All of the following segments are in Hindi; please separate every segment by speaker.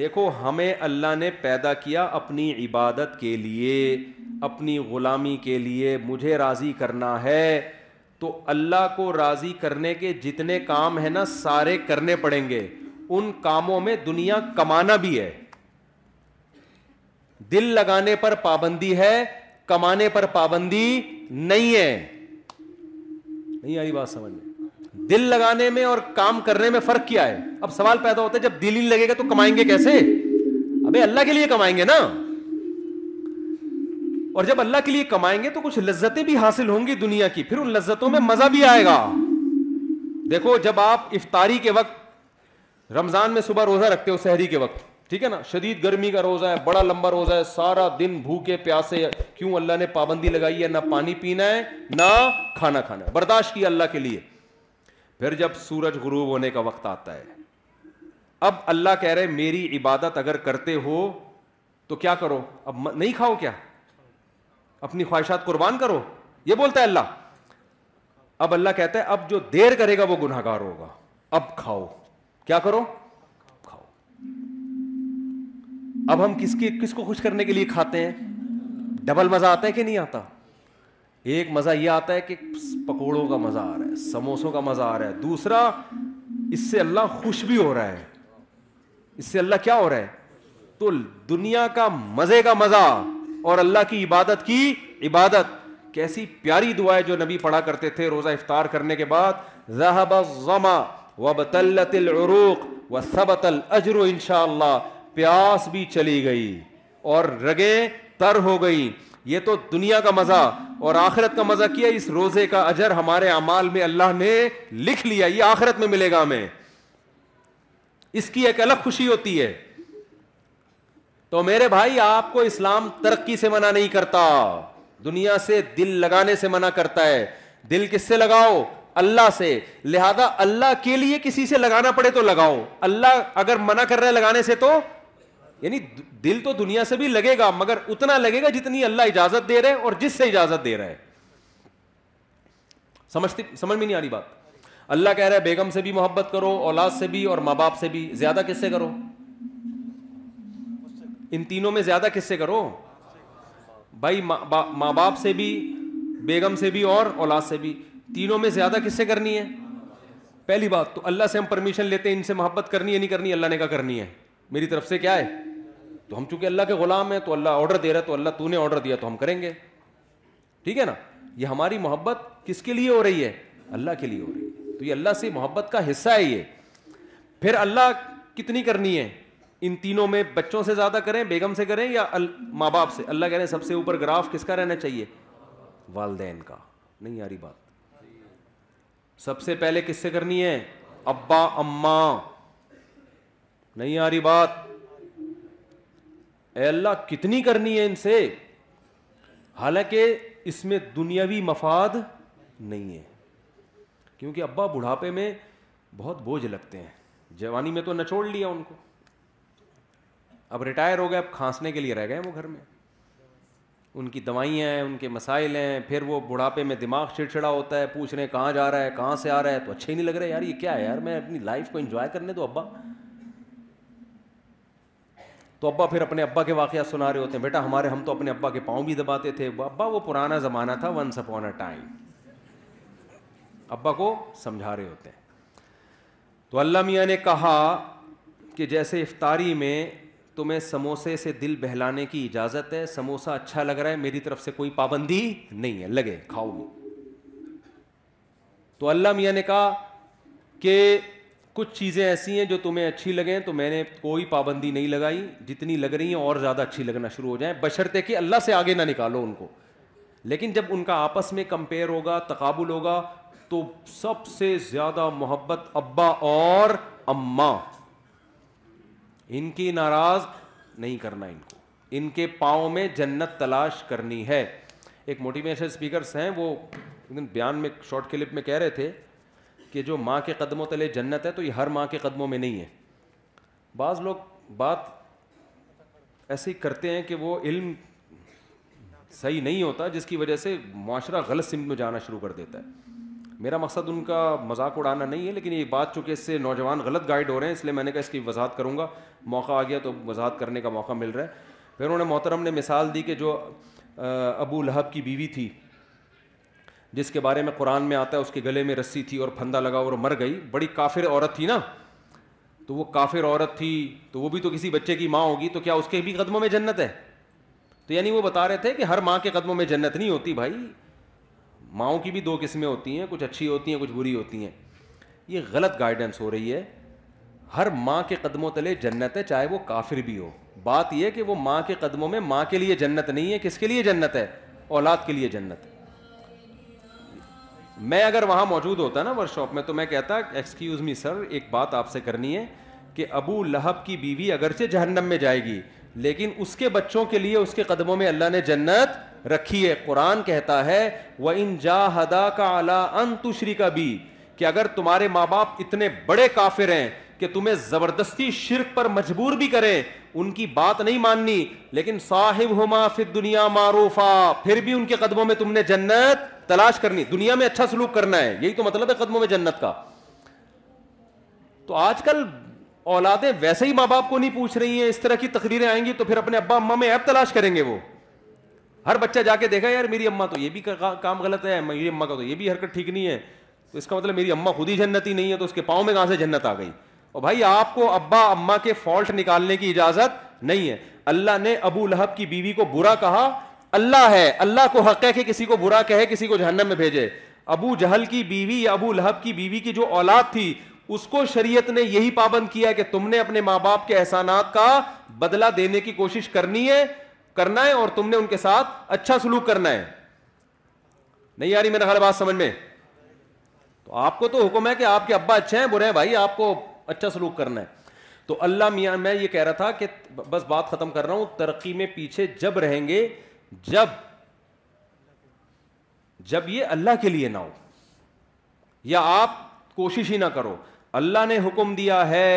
Speaker 1: देखो हमें अल्लाह ने पैदा किया अपनी इबादत के लिए अपनी ग़ुलामी के लिए मुझे राज़ी करना है तो अल्लाह को राज़ी करने के जितने काम है ना सारे करने पड़ेंगे उन कामों में दुनिया कमाना भी है दिल लगाने पर पाबंदी है कमाने पर पाबंदी नहीं है नहीं आई बात समझ में दिल लगाने में और काम करने में फर्क क्या है अब सवाल पैदा होता है जब दिल ही लगेगा तो कमाएंगे कैसे अबे अल्लाह के लिए कमाएंगे ना और जब अल्लाह के लिए कमाएंगे तो कुछ लज्जतें भी हासिल होंगी दुनिया की फिर उन लज्जतों में मजा भी आएगा देखो जब आप इफ्तारी के वक्त रमजान में सुबह रोजा रखते हो शहरी के वक्त ठीक है ना शदीद गर्मी का रोजा है बड़ा लंबा रोजा है सारा दिन भूखे प्यासे क्यों अल्लाह ने पाबंदी लगाई है ना पानी पीना है ना खाना खाना है बर्दाश्त किया अल्लाह के लिए फिर जब सूरज गुरूब होने का वक्त आता है अब अल्लाह कह रहे मेरी इबादत अगर करते हो तो क्या करो अब नहीं खाओ क्या अपनी ख्वाहिशात कुर्बान करो ये बोलता है अल्लाह अब अल्लाह कहता है अब जो देर करेगा वो गुनाहगार होगा अब खाओ क्या करो खाओ अब हम किसकी किसको खुश करने के लिए खाते हैं डबल मजा आता है कि नहीं आता एक मज़ा ये आता है कि पकोड़ों का मज़ा आ रहा है समोसों का मज़ा आ रहा है दूसरा इससे अल्लाह खुश भी हो रहा है इससे अल्लाह क्या हो रहा है तो दुनिया का मज़े का मज़ा और अल्लाह की इबादत की इबादत कैसी प्यारी दुआएं जो नबी पढ़ा करते थे रोज़ा इफ्तार करने के बाद जहबा व सबतल अजर इनशा प्यास भी चली गई और रगे तर हो गई ये तो दुनिया का मज़ा और आखिरत का मज़ा किया इस रोज़े का अजर हमारे अमाल में अल्लाह ने लिख लिया ये आखिरत में मिलेगा हमें इसकी एक अलग खुशी होती है तो मेरे भाई आपको इस्लाम तरक्की से मना नहीं करता दुनिया से दिल लगाने से मना करता है दिल किससे लगाओ अल्लाह से लिहाजा अल्लाह के लिए किसी से लगाना पड़े तो लगाओ अल्लाह अगर मना कर रहे लगाने से तो यानी दिल तो दुनिया से भी लगेगा मगर उतना लगेगा जितनी अल्लाह इजाजत दे रहे हैं और जिससे इजाजत दे रहे हैं समझती समझ में नहीं आ रही बात अल्लाह कह रहा है बेगम से भी मोहब्बत करो औलाद से भी और माँ बाप से भी ज्यादा किससे करो इन तीनों में ज्यादा किससे करो भाई माँ बा, मा बाप से भी बेगम से भी और औलाद से भी तीनों में ज्यादा किससे करनी है पहली बात तो अल्लाह से हम परमिशन लेते हैं इनसे मोहब्बत करनी है नहीं करनी अल्लाह ने कहा करनी है मेरी तरफ से क्या है तो हम चूंकि अल्लाह के गुलाम हैं तो अल्लाह ऑर्डर दे रहा है तो अल्लाह तूने ऑर्डर दिया तो हम करेंगे ठीक है ना ये हमारी मोहब्बत किसके लिए हो रही है अल्लाह के लिए हो रही है तो ये अल्लाह से मोहब्बत का हिस्सा है ये फिर अल्लाह कितनी करनी है इन तीनों में बच्चों से ज़्यादा करें बेगम से करें या माँ बाप से अल्लाह कह रहे हैं सबसे ऊपर ग्राफ किसका रहना चाहिए वालदेन का नहीं यारी बात सबसे पहले किससे करनी है अब्बा अम्मा नहीं आ रही बात अल्लाह कितनी करनी है इनसे हालांकि इसमें दुनियावी मफाद नहीं है क्योंकि अब्बा बुढ़ापे में बहुत बोझ लगते हैं जवानी में तो नचोड़ लिया उनको अब रिटायर हो गए अब खांसने के लिए रह गए वो घर में उनकी दवाइयाँ हैं उनके मसाइल हैं फिर वो बुढ़ापे में दिमाग छिड़छिड़ा होता है पूछ रहे हैं कहाँ जा रहा है कहाँ से आ रहा है तो अच्छे ही नहीं लग रहा है यार ये क्या है यार मैं अपनी लाइफ को इन्जॉय करने तो अब्बा तो अब्बा फिर अपने अब्बा के वाक़ सुना रहे होते हैं बेटा हमारे हम तो अपने अब्बा के पाँव भी दबाते थे अब्बा वो पुराना ज़माना था वंस अपॉन अ टाइम अब्बा को समझा रहे होते हैं तो अल्लाह मियाँ ने कहा कि जैसे इफ्तारी में तुम्हें समोसे से दिल बहलाने की इजाज़त है समोसा अच्छा लग रहा है मेरी तरफ से कोई पाबंदी नहीं है लगे खाओ तो अल्लाह मियाँ ने कहा कि कुछ चीज़ें ऐसी हैं जो तुम्हें अच्छी लगें तो मैंने कोई पाबंदी नहीं लगाई जितनी लग रही हैं और ज़्यादा अच्छी लगना शुरू हो जाए बशर्ते कि अल्लाह से आगे ना निकालो उनको लेकिन जब उनका आपस में कंपेयर होगा तकबुल होगा तो सबसे ज़्यादा मोहब्बत अब्बा और अम्मा इनकी नाराज़ नहीं करना इनको इनके पाओ में जन्नत तलाश करनी है एक मोटिवेशन स्पीकर्स हैं वो बयान में शॉर्ट क्लिप में कह रहे थे कि जो माँ के कदमों तले जन्नत है तो ये हर माँ के कदमों में नहीं है बाज़ लोग बात ऐसे ही करते हैं कि वो इल्म सही नहीं होता जिसकी वजह से माशरा गलत सिमत में जाना शुरू कर देता है मेरा मकसद उनका मजाक उड़ाना नहीं है लेकिन ये बात चूँकि इससे नौजवान गलत गाइड हो रहे हैं इसलिए मैंने कहा इसकी वजाहत करूँगा मौका आ गया तो वजाहत करने का मौका मिल रहा है फिर उन्होंने मोहतरम ने मिसाल दी कि जो अबू लहब की बीवी थी जिसके बारे में कुरान में आता है उसके गले में रस्सी थी और फंदा लगा और मर गई बड़ी काफिर औरत थी ना तो वो काफिर औरत थी तो वो भी तो किसी बच्चे की माँ होगी तो क्या उसके भी कदमों में जन्नत है तो यानी वो बता रहे थे कि हर माँ के कदमों में जन्नत नहीं होती भाई माओं की भी दो किस्में होती हैं कुछ अच्छी होती हैं कुछ बुरी होती हैं ये गलत गाइडेंस हो रही है हर माँ के कदमों तले जन्नत है चाहे वो काफिर भी हो बात यह कि वो माँ के कदमों में माँ के लिए जन्नत नहीं है किसके लिए जन्नत है औलाद के लिए जन्नत है मैं अगर वहाँ मौजूद होता ना वर्कशॉप में तो मैं कहता एक्सक्यूज़ मी सर एक बात आपसे करनी है कि अबू लहब की बीवी अगर से जहन्नम में जाएगी लेकिन उसके बच्चों के लिए उसके कदमों में अल्लाह ने जन्नत रखी है कुरान कहता है व इन जा हदा का अला अन तुशरी का बी कि अगर तुम्हारे माँ बाप इतने बड़े काफिर हैं कि तुम्हें जबरदस्ती शिरक पर मजबूर भी करें उनकी बात नहीं माननी लेकिन साहिब हुमा फिर दुनिया मारूफा फिर भी उनके कदमों में तुमने जन्नत तलाश करनी दुनिया में अच्छा सलूक करना है यही तो मतलब है कदमों में जन्नत का तो आजकल औलादे वैसे ही माँ बाप को नहीं पूछ रही है इस तरह की तकरीरें आएंगी तो फिर अपने अब्बा अम्मा में ऐप तलाश करेंगे वो हर बच्चा जाके देखा यार मेरी अम्मा तो ये भी काम गलत है मेरी अम्मा का तो ये भी हरकत ठीक नहीं है तो इसका मतलब मेरी अम्मा खुद ही जन्नत ही नहीं है तो उसके पाँव में कहाँ से जन्नत आ गई और भाई आपको अब्बा अम्मा के फॉल्ट निकालने की इजाजत नहीं है अल्लाह ने अबू लहब की बीवी को बुरा कहा अल्लाह है अल्लाह को हक है कि किसी को बुरा कहे किसी को जहन्नम में भेजे अबू जहल की बीवी या अबू लहब की बीवी की जो औलाद थी उसको शरीयत ने यही पाबंद किया कि तुमने अपने माँ बाप के एहसानात का बदला देने की कोशिश करनी है करना है और तुमने उनके साथ अच्छा सलूक करना है नहीं यारी मेरा हर बात समझ में तो आपको तो हुक्म है कि आपके अब्बा अच्छे हैं बुरे हैं भाई आपको अच्छा सलूक करना है तो अल्लाह मियाँ मैं ये कह रहा था कि बस बात ख़त्म कर रहा हूं तरक्की में पीछे जब रहेंगे जब जब ये अल्लाह के लिए ना हो या आप कोशिश ही ना करो अल्लाह ने हुक्म दिया है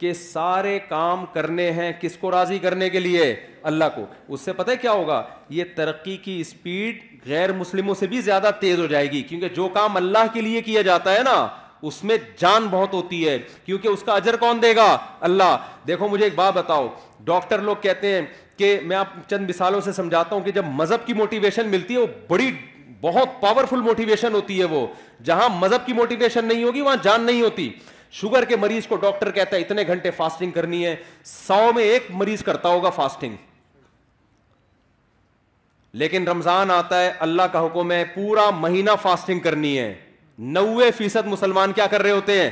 Speaker 1: कि सारे काम करने हैं किसको राजी करने के लिए अल्लाह को उससे पता है क्या होगा ये तरक्की की स्पीड गैर मुस्लिमों से भी ज्यादा तेज हो जाएगी क्योंकि जो काम अल्लाह के लिए किया जाता है ना उसमें जान बहुत होती है क्योंकि उसका अजर कौन देगा अल्लाह देखो मुझे एक बात बताओ डॉक्टर लोग कहते हैं कि मैं आप चंद मिसालों से समझाता हूं कि जब मजहब की मोटिवेशन मिलती है वो बड़ी बहुत पावरफुल मोटिवेशन होती है वो जहां मजहब की मोटिवेशन नहीं होगी वहां जान नहीं होती शुगर के मरीज को डॉक्टर कहता है इतने घंटे फास्टिंग करनी है सौ में एक मरीज करता होगा फास्टिंग लेकिन रमजान आता है अल्लाह का हुक्म है पूरा महीना फास्टिंग करनी है नब्बे फीसद मुसलमान क्या कर रहे होते हैं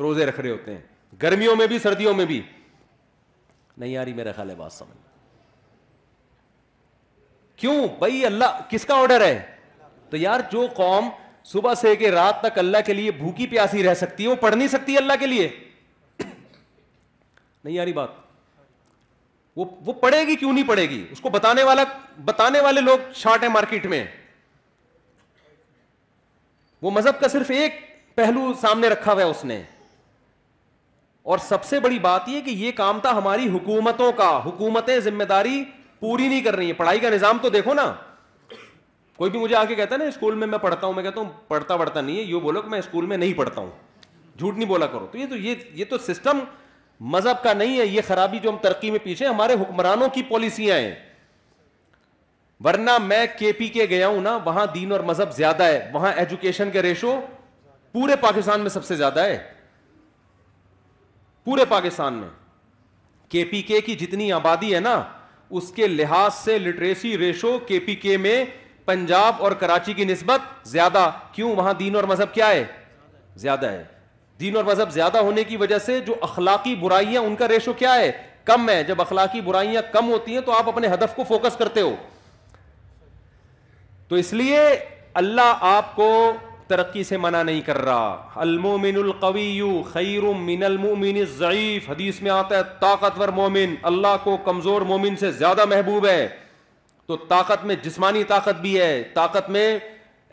Speaker 1: रोजे रख रहे होते हैं गर्मियों में भी सर्दियों में भी नहीं आ रही मेरा ख्याल बात समझ क्यों भाई अल्लाह किसका ऑर्डर है तो यार जो कौम सुबह से के रात तक अल्लाह के लिए भूखी प्यासी रह सकती है वो पढ़ नहीं सकती अल्लाह के लिए नहीं आ रही बात वो वो पढ़ेगी क्यों नहीं पढ़ेगी उसको बताने वाला बताने वाले लोग शार्ट है मार्केट में वो मजहब का सिर्फ एक पहलू सामने रखा हुआ है उसने और सबसे बड़ी बात यह कि यह काम था हमारी हुकूमतों का हुकूमतें जिम्मेदारी पूरी नहीं कर रही है पढ़ाई का निज़ाम तो देखो ना कोई भी मुझे आके कहता है ना स्कूल में मैं पढ़ता हूं मैं कहता हूं पढ़ता पढ़ता नहीं है यू बोलो कि मैं स्कूल में नहीं पढ़ता हूं झूठ नहीं बोला करो तो ये तो ये ये तो सिस्टम मजहब का नहीं है ये खराबी जो हम तरक्की में पीछे हमारे हुक्मरानों की पॉलिसियां हैं वरना मैं के पी के गया हूं ना वहां दीन और मजहब ज्यादा है वहां एजुकेशन के रेशो पूरे पाकिस्तान में सबसे ज्यादा है पूरे पाकिस्तान में के की जितनी आबादी है ना उसके लिहाज से लिटरेसी रेशो के पी के में पंजाब और कराची की नस्बत ज्यादा क्यों वहां दीन और मजहब क्या है ज्यादा है दीन और मजहब ज्यादा होने की वजह से जो अखलाकी बुराइयां उनका रेशो क्या है कम है जब अखलाकी बुराइयां कम होती हैं तो आप अपने हदफ को फोकस करते हो तो इसलिए अल्लाह आपको तरक्की से मना नहीं कर रहा अलमोमिनकवीयू खैर मिनलमोमिन ज़यीफ़ हदीस में आता है ताकतवर मोमिन अल्लाह को कमज़ोर मोमिन से ज़्यादा महबूब है तो ताकत में जिसमानी ताकत भी है ताकत में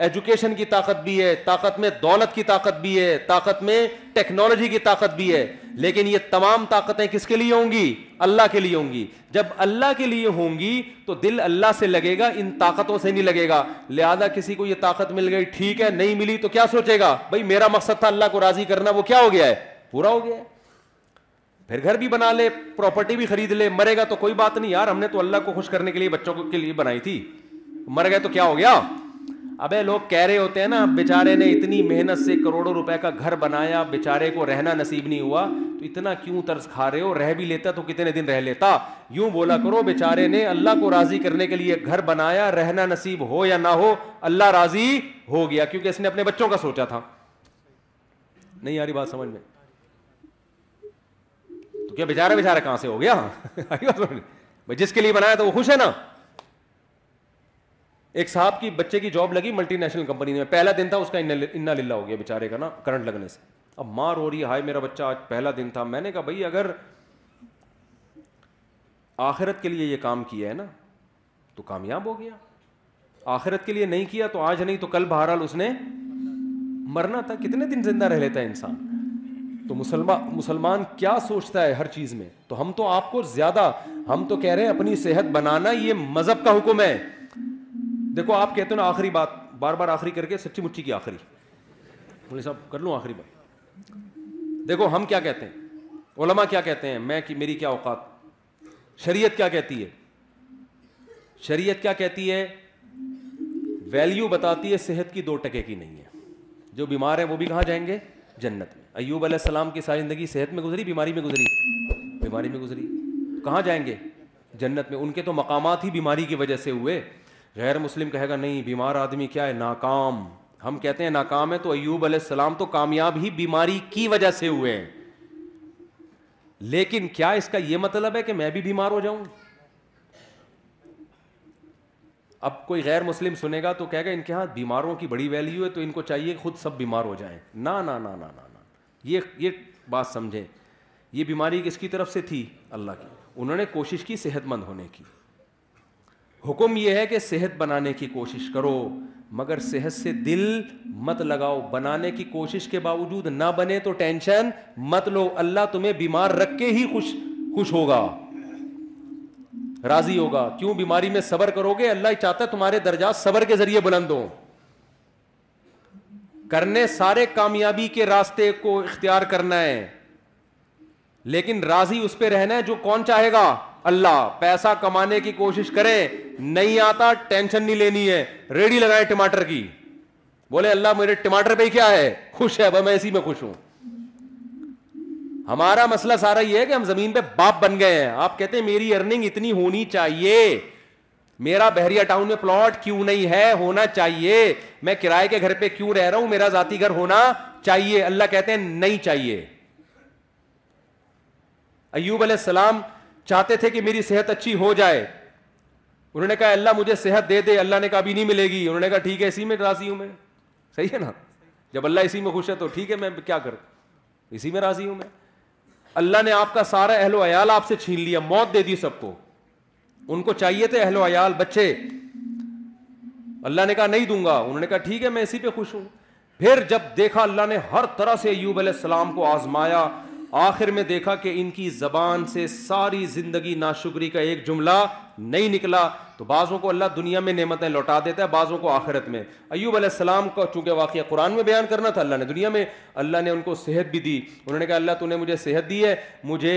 Speaker 1: एजुकेशन की ताकत भी है ताकत में दौलत की ताकत भी है ताकत में टेक्नोलॉजी की ताकत भी है लेकिन ये तमाम ताकतें किसके लिए होंगी अल्लाह के लिए होंगी जब अल्लाह के लिए होंगी तो दिल अल्लाह से लगेगा इन ताकतों से नहीं लगेगा लिहाजा किसी को ये ताकत मिल गई ठीक है नहीं मिली तो क्या सोचेगा भाई मेरा मकसद था अल्लाह को राजी करना वो क्या हो गया है पूरा हो गया है फिर घर भी बना ले प्रॉपर्टी भी खरीद ले मरेगा तो कोई बात नहीं यार हमने तो अल्लाह को खुश करने के लिए बच्चों के लिए बनाई थी मर गए तो क्या हो गया अबे लोग कह रहे होते हैं ना बेचारे ने इतनी मेहनत से करोड़ों रुपए का घर बनाया बेचारे को रहना नसीब नहीं हुआ तो इतना क्यों तर्ज खा रहे हो रह भी लेता तो कितने दिन रह लेता यूं बोला करो बेचारे ने अल्लाह को राजी करने के लिए घर बनाया रहना नसीब हो या ना हो अल्लाह राजी हो गया क्योंकि इसने अपने बच्चों का सोचा था नहीं यारी बात समझ में तो क्या बेचारा बेचारा कहां से हो गया जिसके लिए बनाया था वो खुश है ना एक साहब की बच्चे की जॉब लगी मल्टीनेशनल कंपनी में पहला दिन था उसका इन्ना लिल्ला हो गया बेचारे का ना करंट लगने से अब मार हो रही है हाय मेरा बच्चा आज पहला दिन था मैंने कहा भाई अगर आखिरत के लिए ये काम किया है ना तो कामयाब हो गया आखिरत के लिए नहीं किया तो आज नहीं तो कल बहरहाल उसने मरना था कितने दिन जिंदा रह लेता है इंसान तो मुसलमान मुसलमान क्या सोचता है हर चीज में तो हम तो आपको ज्यादा हम तो कह रहे हैं अपनी सेहत बनाना ये मजहब का हुक्म है देखो आप कहते हो ना आखिरी बात बार बार आखिरी करके सच्ची मुच्ची की आखिरी बोले साहब कर लूँ आखिरी बात देखो हम क्या कहते हैं ओलमा क्या कहते हैं मैं कि मेरी क्या औकात शरीयत क्या कहती है शरीयत क्या कहती है वैल्यू बताती है सेहत की दो टके की नहीं है जो बीमार है वो भी कहाँ जाएंगे जन्नत में अयूब अलैहिस्सलाम की सारी ज़िंदगी सेहत में गुजरी बीमारी में गुजरी बीमारी में गुजरी कहाँ जाएंगे जन्नत में उनके तो मकामात ही बीमारी की वजह से हुए गैर मुस्लिम कहेगा नहीं बीमार आदमी क्या है नाकाम हम कहते हैं नाकाम है तो अयूब अलैहिस्सलाम तो कामयाब ही बीमारी की वजह से हुए हैं लेकिन क्या इसका यह मतलब है कि मैं भी बीमार हो जाऊं अब कोई गैर मुस्लिम सुनेगा तो कहेगा इनके यहाँ बीमारों की बड़ी वैल्यू है तो इनको चाहिए खुद सब बीमार हो जाए ना ना ना ना ना ना ये ये बात समझें ये बीमारी किसकी तरफ से थी अल्लाह की उन्होंने कोशिश की सेहतमंद होने की हुक्म यह है कि सेहत बनाने की कोशिश करो मगर सेहत से दिल मत लगाओ बनाने की कोशिश के बावजूद ना बने तो टेंशन मत लो अल्लाह तुम्हें बीमार रख के ही खुश खुश होगा राजी होगा क्यों बीमारी में सबर करोगे अल्लाह चाहता है तुम्हारे दर्जा सबर के जरिए बुलंद हो करने सारे कामयाबी के रास्ते को इख्तियार करना है लेकिन राजी उस पर रहना है जो कौन चाहेगा अल्लाह पैसा कमाने की कोशिश करें नहीं आता टेंशन नहीं लेनी है रेडी लगाए टमाटर की बोले अल्लाह मेरे टमाटर पे क्या है खुश है भाई मैं इसी में खुश हूं हमारा मसला सारा ये है कि हम जमीन पे बाप बन गए हैं आप कहते हैं मेरी अर्निंग इतनी होनी चाहिए मेरा बहरिया टाउन में प्लॉट क्यों नहीं है होना चाहिए मैं किराए के घर पे क्यों रह रहा हूं मेरा जाति घर होना चाहिए अल्लाह कहते हैं नहीं चाहिए अयूब सलाम चाहते थे कि मेरी सेहत अच्छी हो जाए उन्होंने कहा अल्लाह मुझे सेहत दे दे अल्लाह ने कहा अभी नहीं मिलेगी उन्होंने कहा ठीक है इसी में राजी हूं मैं सही है ना जब अल्लाह इसी में खुश है तो ठीक है मैं क्या कर इसी में राजी हूं मैं अल्लाह ने आपका सारा अहलो अयाल आपसे छीन लिया मौत दे दी सबको उनको चाहिए थे अहलो अयाल बच्चे अल्लाह ने कहा नहीं दूंगा उन्होंने कहा ठीक है मैं इसी पे खुश हूं फिर जब देखा अल्लाह ने हर तरह से अयूब सलाम को आजमाया आखिर में देखा कि इनकी ज़बान से सारी ज़िंदगी नाशुक्री का एक जुमला नहीं निकला तो बाज़ों को अल्लाह दुनिया में नेमतें लौटा देता है बाज़ों को आखिरत में अयूब अलैहिस्सलाम का चूंकि वाक़ कुरान में बयान करना था अल्लाह ने दुनिया में अल्लाह ने उनको सेहत भी दी उन्होंने कहा अल्लाह तूने मुझे सेहत दी है मुझे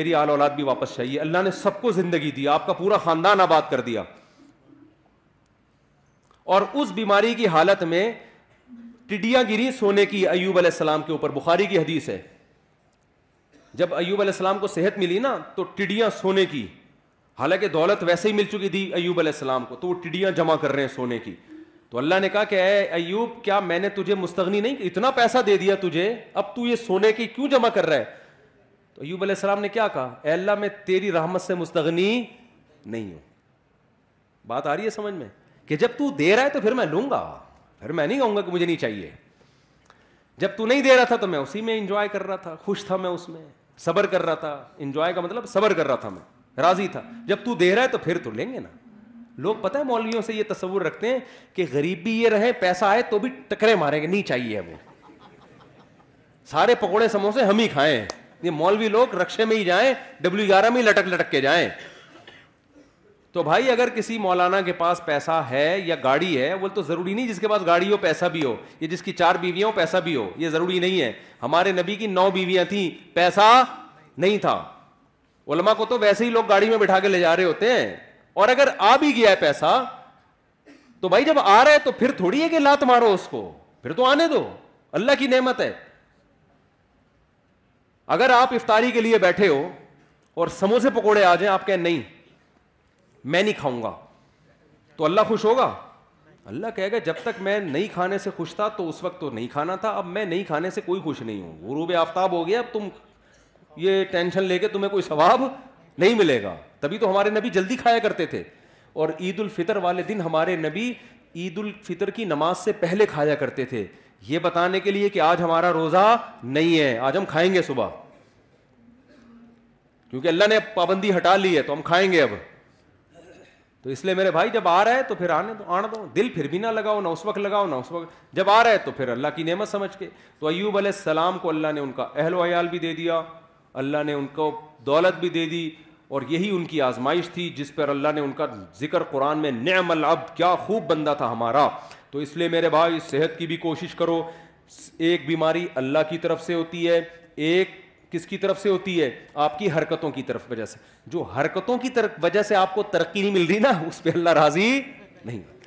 Speaker 1: मेरी आल औलाद भी वापस चाहिए अल्लाह ने सबको ज़िंदगी दी आपका पूरा ख़ानदान आबाद कर दिया और उस बीमारी की हालत में टिडिया गिरी सोने की अयूब अलैहिस्सलाम के ऊपर बुखारी की हदीस है जब अयूब अलैहिस्सलाम को सेहत मिली ना तो टिडियाँ सोने की हालांकि दौलत वैसे ही मिल चुकी थी अयूब अलैहिस्सलाम को तो वो टिडियाँ जमा कर रहे हैं सोने की तो अल्लाह ने कहा कि अः अयूब क्या मैंने तुझे मुस्तगनी नहीं इतना पैसा दे दिया तुझे अब तू ये सोने की क्यों जमा कर रहा है तो अयूब अलैहिस्सलाम ने क्या कहा अल्लाह मैं तेरी रहमत से मुस्तगनी नहीं हूं बात आ रही है समझ में कि जब तू दे रहा है तो फिर मैं लूंगा फिर मैं नहीं कहूंगा कि मुझे नहीं चाहिए जब तू नहीं दे रहा था तो मैं उसी में इंजॉय कर रहा था खुश था मैं उसमें सबर कर रहा था इंजॉय का मतलब सबर कर रहा था मैं राजी था जब तू दे रहा है तो फिर तो लेंगे ना लोग पता है मौलवियों से ये तस्वुर रखते हैं कि गरीब भी ये रहे पैसा आए तो भी टकरे मारेंगे नहीं चाहिए वो सारे पकौड़े समोसे हम ही खाएं ये मौलवी लोग रक्षे में ही जाएं डब्ल्यू ग्यारह में ही लटक लटक के जाएं तो भाई अगर किसी मौलाना के पास पैसा है या गाड़ी है वो तो ज़रूरी नहीं जिसके पास गाड़ी हो पैसा भी हो ये जिसकी चार बीवियां हो पैसा भी हो ये ज़रूरी नहीं है हमारे नबी की नौ बीवियां थी पैसा नहीं था उलमा को तो वैसे ही लोग गाड़ी में बिठा के ले जा रहे होते हैं और अगर आ भी गया है पैसा तो भाई जब आ रहा है तो फिर थोड़ी है कि लात मारो उसको फिर तो आने दो अल्लाह की नहमत है अगर आप इफ्तारी के लिए बैठे हो और समोसे पकौड़े आ जाए आप कहें नहीं मैं नहीं खाऊंगा तो अल्लाह खुश होगा अल्लाह कहेगा जब तक मैं नहीं खाने से खुश था तो उस वक्त तो नहीं खाना था अब मैं नहीं खाने से कोई खुश नहीं हूँ गुरूब आफ्ताब हो गया अब तुम ये टेंशन लेके तुम्हें कोई सवाब नहीं मिलेगा तभी तो हमारे नबी जल्दी खाया करते थे और ईद उल फितर वाले दिन हमारे नबी ईद उल फितर की नमाज से पहले खाया करते थे ये बताने के लिए कि आज हमारा रोज़ा नहीं है आज हम खाएंगे सुबह क्योंकि अल्लाह ने पाबंदी हटा ली है तो हम खाएंगे अब तो इसलिए मेरे भाई जब आ रहा है तो फिर आने दो आने दो दिल फिर भी ना लगाओ ना उस वक्त लगाओ ना उस वक्त जब आ रहा है तो फिर अल्लाह की नेमत समझ के तो अयूब सलाम को अल्लाह ने उनका अहल वयाल भी दे दिया अल्लाह ने उनको दौलत भी दे दी और यही उनकी आजमाइश थी जिस पर अल्लाह ने उनका जिक्र कुरान में नमल अब क्या खूब बंदा था हमारा तो इसलिए मेरे भाई सेहत की भी कोशिश करो एक बीमारी अल्लाह की तरफ से होती है एक किसकी तरफ से होती है आपकी हरकतों की तरफ वजह से जो हरकतों की तरफ वजह से आपको तरक्की नहीं मिल रही ना उस पर अल्लाह राजी नहीं